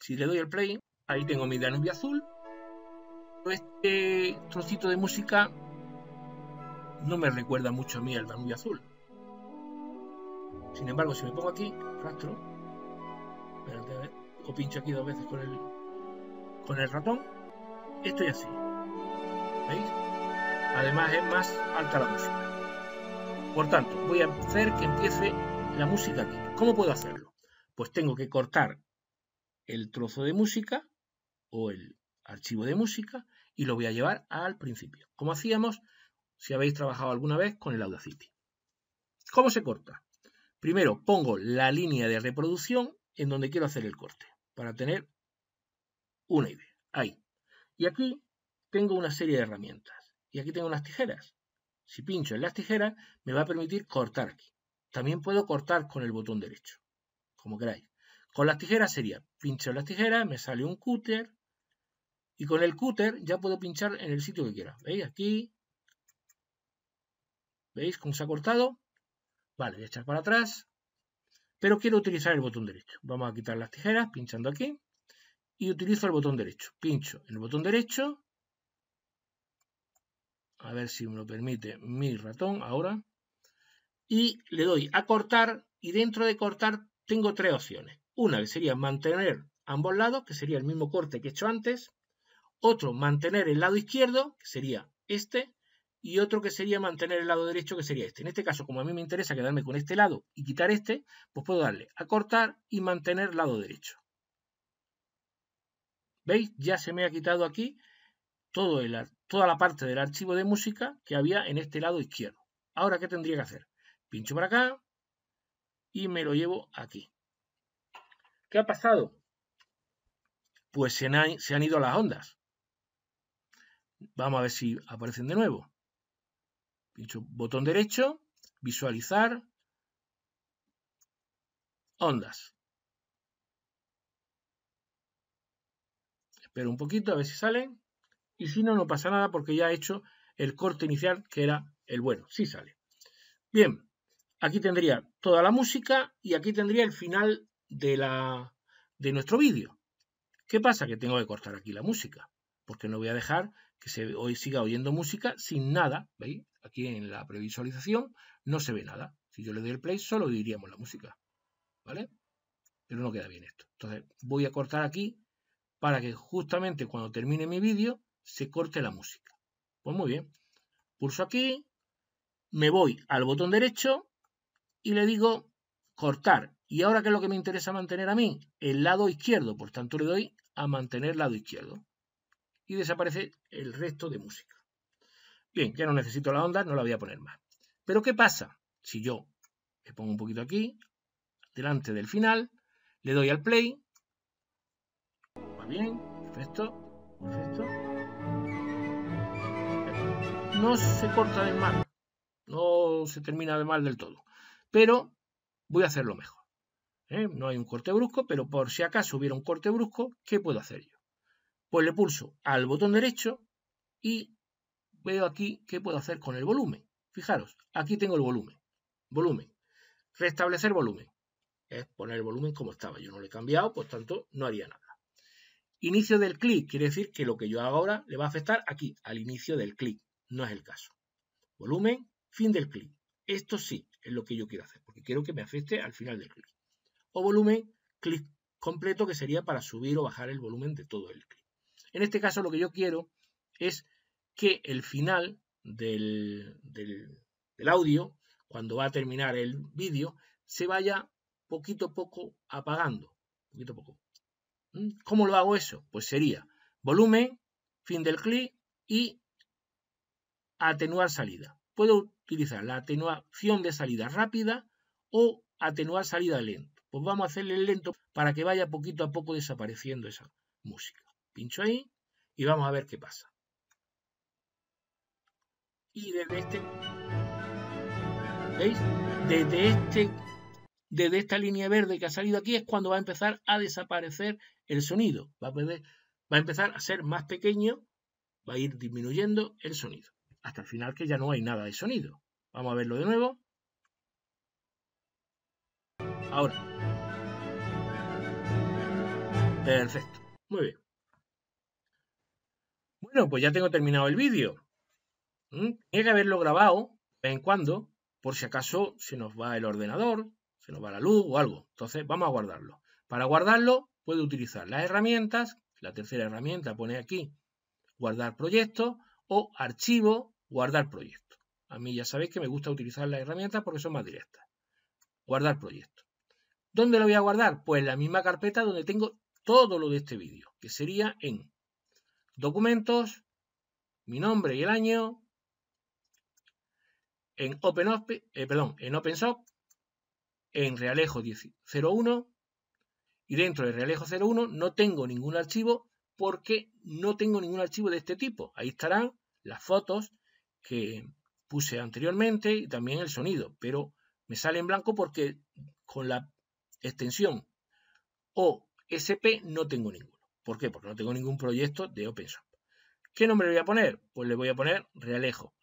si le doy el play, ahí tengo mi Danubio azul. Este trocito de música no me recuerda mucho a mí al Danubio azul. Sin embargo, si me pongo aquí, rastro, o pincho aquí dos veces con el, con el ratón, estoy así. ¿Veis? Además es más alta la música. Por tanto, voy a hacer que empiece la música aquí. ¿Cómo puedo hacerlo? Pues tengo que cortar el trozo de música o el archivo de música y lo voy a llevar al principio, como hacíamos si habéis trabajado alguna vez con el Audacity. ¿Cómo se corta? Primero pongo la línea de reproducción en donde quiero hacer el corte, para tener una idea. Ahí. Y aquí tengo una serie de herramientas. Y aquí tengo unas tijeras. Si pincho en las tijeras, me va a permitir cortar aquí. También puedo cortar con el botón derecho, como queráis. Con las tijeras sería, pincho en las tijeras, me sale un cúter, y con el cúter ya puedo pinchar en el sitio que quiera. ¿Veis? Aquí. ¿Veis cómo se ha cortado? Vale, voy a echar para atrás, pero quiero utilizar el botón derecho. Vamos a quitar las tijeras pinchando aquí y utilizo el botón derecho. Pincho en el botón derecho, a ver si me lo permite mi ratón ahora, y le doy a cortar y dentro de cortar tengo tres opciones. Una que sería mantener ambos lados, que sería el mismo corte que he hecho antes. Otro, mantener el lado izquierdo, que sería este y otro que sería mantener el lado derecho, que sería este. En este caso, como a mí me interesa quedarme con este lado y quitar este, pues puedo darle a cortar y mantener lado derecho. ¿Veis? Ya se me ha quitado aquí toda la parte del archivo de música que había en este lado izquierdo. Ahora, ¿qué tendría que hacer? Pincho para acá y me lo llevo aquí. ¿Qué ha pasado? Pues se han ido las ondas. Vamos a ver si aparecen de nuevo botón derecho, visualizar ondas. Espero un poquito a ver si salen. Y si no, no pasa nada porque ya he hecho el corte inicial que era el bueno. Sí sale. Bien, aquí tendría toda la música y aquí tendría el final de, la, de nuestro vídeo. ¿Qué pasa? Que tengo que cortar aquí la música porque no voy a dejar que se hoy siga oyendo música sin nada, ¿veis? Aquí en la previsualización no se ve nada. Si yo le doy el play, solo oiríamos la música, ¿vale? Pero no queda bien esto. Entonces voy a cortar aquí para que justamente cuando termine mi vídeo se corte la música. Pues muy bien, pulso aquí, me voy al botón derecho y le digo cortar. ¿Y ahora qué es lo que me interesa mantener a mí? El lado izquierdo, por tanto le doy a mantener lado izquierdo y desaparece el resto de música. Bien, ya no necesito la onda, no la voy a poner más. Pero ¿qué pasa? Si yo le pongo un poquito aquí, delante del final, le doy al play. Va bien, perfecto, perfecto. No se corta de mal, no se termina de mal del todo, pero voy a hacerlo mejor. ¿eh? No hay un corte brusco, pero por si acaso hubiera un corte brusco, ¿qué puedo hacer yo? Pues le pulso al botón derecho y veo aquí qué puedo hacer con el volumen. Fijaros, aquí tengo el volumen. Volumen. Restablecer volumen. Es poner el volumen como estaba. Yo no lo he cambiado, por tanto, no haría nada. Inicio del clic quiere decir que lo que yo hago ahora le va a afectar aquí, al inicio del clic. No es el caso. Volumen, fin del clic. Esto sí es lo que yo quiero hacer, porque quiero que me afecte al final del clic. O volumen, clic completo, que sería para subir o bajar el volumen de todo el clic. En este caso lo que yo quiero es que el final del, audio, cuando va a terminar el vídeo, se vaya poquito a poco apagando. Poquito poco. ¿Mm? ¿Cómo lo hago eso? Pues sería volumen, fin del clic y atenuar salida. Puedo utilizar la atenuación de salida rápida o atenuar salida lento. Pues vamos a hacerle lento para que vaya poquito a poco desapareciendo esa música. Pincho ahí y vamos a ver qué pasa. Y desde este, ¿veis? Desde, este, desde esta línea verde que ha salido aquí es cuando va a empezar a desaparecer el sonido. Va a, poder, va a empezar a ser más pequeño, va a ir disminuyendo el sonido. Hasta el final que ya no hay nada de sonido. Vamos a verlo de nuevo. Ahora. Perfecto. Muy bien. Bueno, pues ya tengo terminado el vídeo. Tiene ¿Mm? que haberlo grabado de vez en cuando, por si acaso se nos va el ordenador, se nos va la luz o algo. Entonces vamos a guardarlo. Para guardarlo puedo utilizar las herramientas. La tercera herramienta pone aquí guardar proyecto o archivo guardar proyecto. A mí ya sabéis que me gusta utilizar las herramientas porque son más directas. Guardar proyecto. ¿Dónde lo voy a guardar? Pues en la misma carpeta donde tengo todo lo de este vídeo, que sería en documentos, mi nombre y el año, en OpenShop, eh, perdón, en en Realejo 01, y dentro de Realejo 01 no tengo ningún archivo porque no tengo ningún archivo de este tipo. Ahí estarán las fotos que puse anteriormente y también el sonido, pero me sale en blanco porque con la extensión OSP no tengo ninguno. ¿Por qué? Porque no tengo ningún proyecto de OpenShop. ¿Qué nombre le voy a poner? Pues le voy a poner Realejo.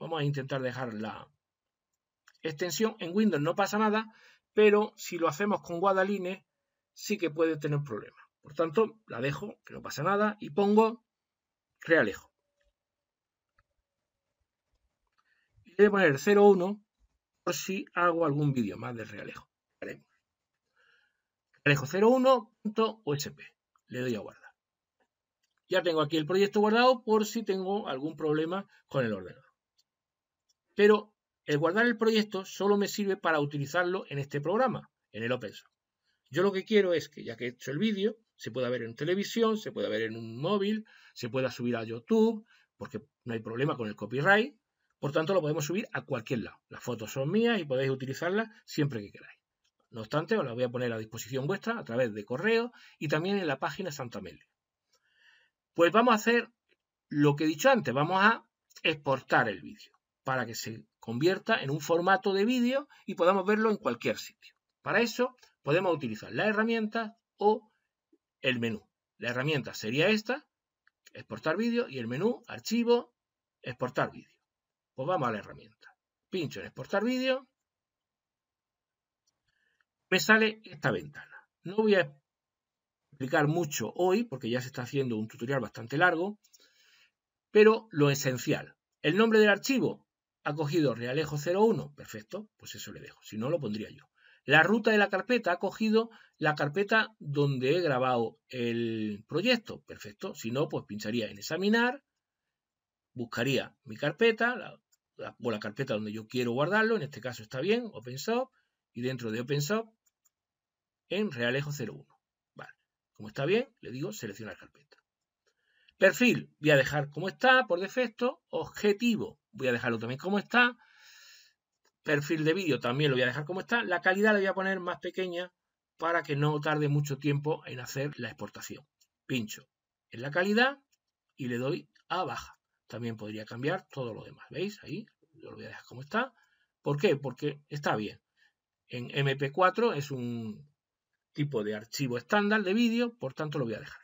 Vamos a intentar dejar la extensión. En Windows no pasa nada, pero si lo hacemos con Guadaline, sí que puede tener problemas. Por tanto, la dejo, que no pasa nada, y pongo Realejo. Y le voy a poner 01 por si hago algún vídeo más de Realejo. Realejo 01.usp le doy a guardar. Ya tengo aquí el proyecto guardado por si tengo algún problema con el ordenador. Pero el guardar el proyecto solo me sirve para utilizarlo en este programa, en el OpenShot. Yo lo que quiero es que ya que he hecho el vídeo, se pueda ver en televisión, se pueda ver en un móvil, se pueda subir a YouTube, porque no hay problema con el copyright. Por tanto, lo podemos subir a cualquier lado. Las fotos son mías y podéis utilizarlas siempre que queráis. No obstante, os la voy a poner a disposición vuestra a través de correo y también en la página Santa Amelia. Pues vamos a hacer lo que he dicho antes, vamos a exportar el vídeo para que se convierta en un formato de vídeo y podamos verlo en cualquier sitio. Para eso podemos utilizar la herramienta o el menú. La herramienta sería esta, exportar vídeo, y el menú, archivo, exportar vídeo. Pues vamos a la herramienta. Pincho en exportar vídeo me sale esta ventana. No voy a explicar mucho hoy porque ya se está haciendo un tutorial bastante largo, pero lo esencial. El nombre del archivo ha cogido Realejo 01, perfecto, pues eso le dejo, si no lo pondría yo. La ruta de la carpeta ha cogido la carpeta donde he grabado el proyecto, perfecto, si no, pues pincharía en examinar, buscaría mi carpeta, o la carpeta donde yo quiero guardarlo, en este caso está bien, OpenShop, y dentro de OpenShop en Realejo 01. Vale, como está bien, le digo seleccionar carpeta. Perfil, voy a dejar como está por defecto. Objetivo, voy a dejarlo también como está. Perfil de vídeo también lo voy a dejar como está. La calidad la voy a poner más pequeña para que no tarde mucho tiempo en hacer la exportación. Pincho en la calidad y le doy a baja. También podría cambiar todo lo demás. ¿Veis? Ahí lo voy a dejar como está. ¿Por qué? Porque está bien. En MP4 es un tipo de archivo estándar de vídeo, por tanto lo voy a dejar.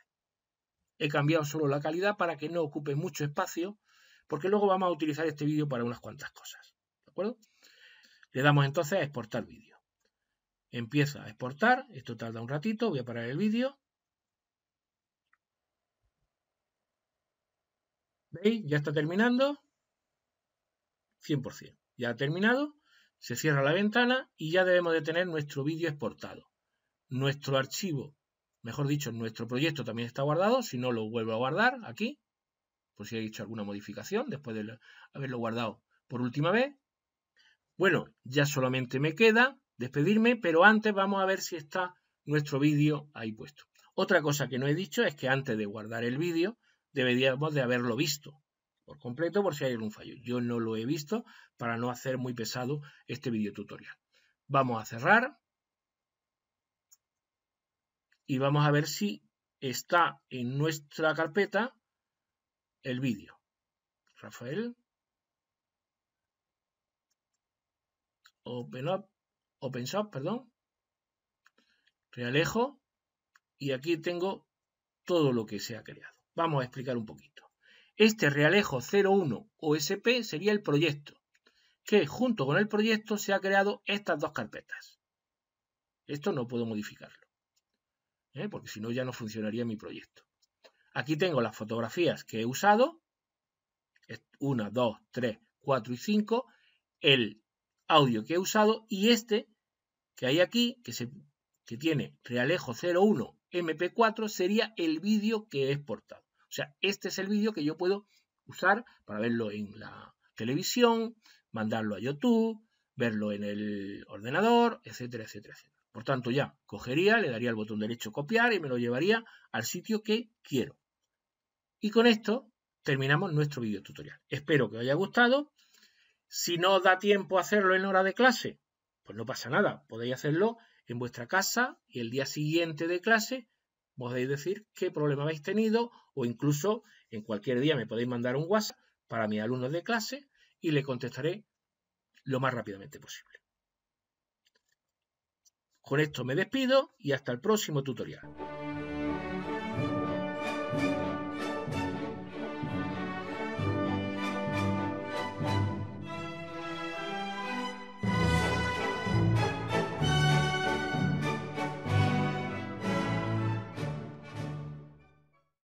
He cambiado solo la calidad para que no ocupe mucho espacio, porque luego vamos a utilizar este vídeo para unas cuantas cosas. ¿De acuerdo? Le damos entonces a exportar vídeo. Empieza a exportar, esto tarda un ratito, voy a parar el vídeo. ¿Veis? Ya está terminando. 100%. Ya ha terminado, se cierra la ventana y ya debemos de tener nuestro vídeo exportado nuestro archivo, mejor dicho, nuestro proyecto también está guardado, si no lo vuelvo a guardar aquí, por si he hecho alguna modificación después de haberlo guardado por última vez. Bueno, ya solamente me queda despedirme, pero antes vamos a ver si está nuestro vídeo ahí puesto. Otra cosa que no he dicho es que antes de guardar el vídeo deberíamos de haberlo visto por completo por si hay algún fallo. Yo no lo he visto para no hacer muy pesado este vídeo tutorial. Vamos a cerrar y vamos a ver si está en nuestra carpeta el vídeo. Rafael. Open up, open shop, perdón. Realejo. Y aquí tengo todo lo que se ha creado. Vamos a explicar un poquito. Este Realejo 01 OSP sería el proyecto, que junto con el proyecto se ha creado estas dos carpetas. Esto no puedo modificarlo. ¿eh? porque si no ya no funcionaría mi proyecto. Aquí tengo las fotografías que he usado, 1, 2, 3, 4 y 5, el audio que he usado y este que hay aquí, que, se, que tiene Realejo 01 MP4, sería el vídeo que he exportado. O sea, este es el vídeo que yo puedo usar para verlo en la televisión, mandarlo a YouTube, verlo en el ordenador, etcétera, etcétera, etcétera. Por tanto, ya cogería, le daría el botón derecho copiar y me lo llevaría al sitio que quiero. Y con esto terminamos nuestro video tutorial. Espero que os haya gustado. Si no os da tiempo hacerlo en hora de clase, pues no pasa nada. Podéis hacerlo en vuestra casa y el día siguiente de clase podéis decir qué problema habéis tenido o incluso en cualquier día me podéis mandar un WhatsApp para mis alumnos de clase y le contestaré lo más rápidamente posible. Con esto me despido y hasta el próximo tutorial.